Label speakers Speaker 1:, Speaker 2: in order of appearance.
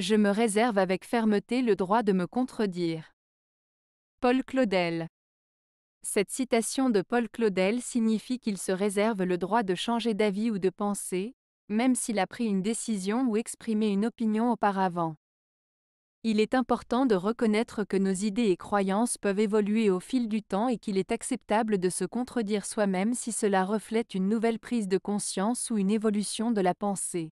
Speaker 1: Je me réserve avec fermeté le droit de me contredire. Paul Claudel. Cette citation de Paul Claudel signifie qu'il se réserve le droit de changer d'avis ou de pensée, même s'il a pris une décision ou exprimé une opinion auparavant. Il est important de reconnaître que nos idées et croyances peuvent évoluer au fil du temps et qu'il est acceptable de se contredire soi-même si cela reflète une nouvelle prise de conscience ou une évolution de la pensée.